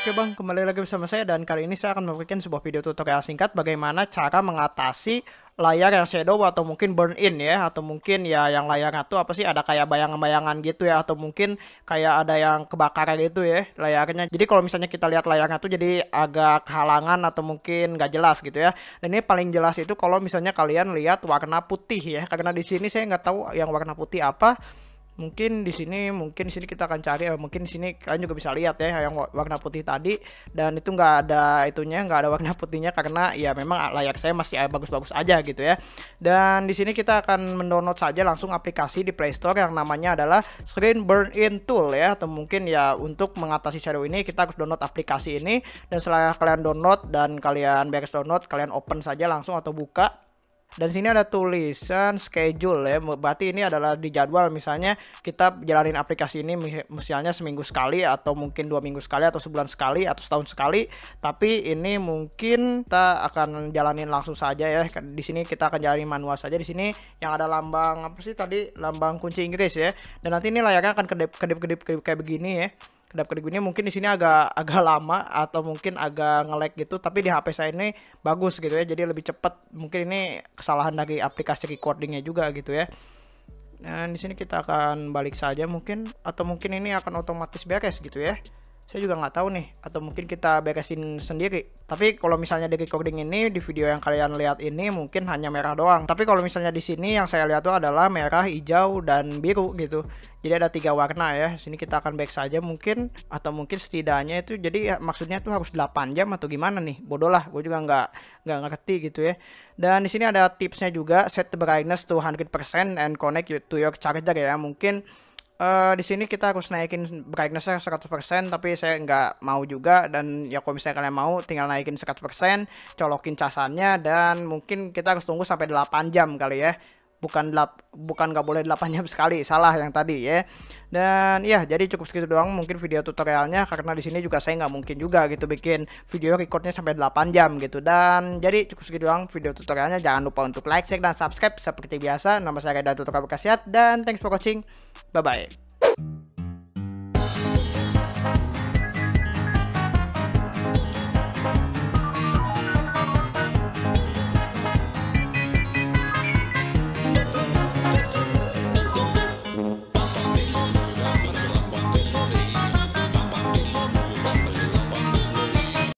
Oke bang, kembali lagi bersama saya dan kali ini saya akan memberikan sebuah video tutorial singkat bagaimana cara mengatasi layar yang shadow atau mungkin burn in ya atau mungkin ya yang layarnya tuh apa sih ada kayak bayangan-bayangan gitu ya atau mungkin kayak ada yang kebakaran gitu ya layarnya jadi kalau misalnya kita lihat layarnya tuh jadi agak halangan atau mungkin nggak jelas gitu ya dan ini paling jelas itu kalau misalnya kalian lihat warna putih ya karena di sini saya nggak tahu yang warna putih apa mungkin di sini mungkin di sini kita akan cari eh, mungkin di sini kalian juga bisa lihat ya yang warna putih tadi dan itu nggak ada itunya nggak ada warna putihnya karena ya memang layar saya masih eh, bagus-bagus aja gitu ya dan di sini kita akan mendownload saja langsung aplikasi di Play Store yang namanya adalah Screen Burn In Tool ya atau mungkin ya untuk mengatasi shadow ini kita harus download aplikasi ini dan setelah kalian download dan kalian beres download kalian open saja langsung atau buka dan sini ada tulisan schedule ya berarti ini adalah di jadwal misalnya kita jalanin aplikasi ini misalnya seminggu sekali atau mungkin dua minggu sekali atau sebulan sekali atau setahun sekali tapi ini mungkin kita akan jalanin langsung saja ya kan di sini kita akan jalanin manual saja di sini yang ada lambang apa sih tadi lambang kunci Inggris ya dan nanti ini layarnya akan kedip kedip kedip, kedip kayak begini ya kedap kedip ini mungkin di sini agak agak lama atau mungkin agak ngelek gitu tapi di HP saya ini bagus gitu ya jadi lebih cepat mungkin ini kesalahan dari aplikasi recordingnya juga gitu ya nah di sini kita akan balik saja mungkin atau mungkin ini akan otomatis beres gitu ya saya juga nggak tahu nih atau mungkin kita beresin sendiri tapi kalau misalnya di recording ini di video yang kalian lihat ini mungkin hanya merah doang tapi kalau misalnya di sini yang saya lihat tuh adalah merah hijau dan biru gitu jadi ada tiga warna ya sini kita akan back saja mungkin atau mungkin setidaknya itu jadi ya, maksudnya tuh harus 8 jam atau gimana nih bodoh lah gue juga nggak nggak ngerti gitu ya dan di sini ada tipsnya juga set the brightness to 100% and connect to your charger ya mungkin uh, di sini kita harus naikin brightnessnya 100% tapi saya nggak mau juga dan ya kalau misalnya kalian mau tinggal naikin 100% colokin casannya dan mungkin kita harus tunggu sampai 8 jam kali ya bukan lap, bukan nggak boleh 8 jam sekali salah yang tadi ya dan ya jadi cukup segitu doang mungkin video tutorialnya karena di sini juga saya nggak mungkin juga gitu bikin video recordnya sampai 8 jam gitu dan jadi cukup segitu doang video tutorialnya jangan lupa untuk like share dan subscribe seperti biasa nama saya Reda Tutorial Bekasiat dan thanks for watching bye bye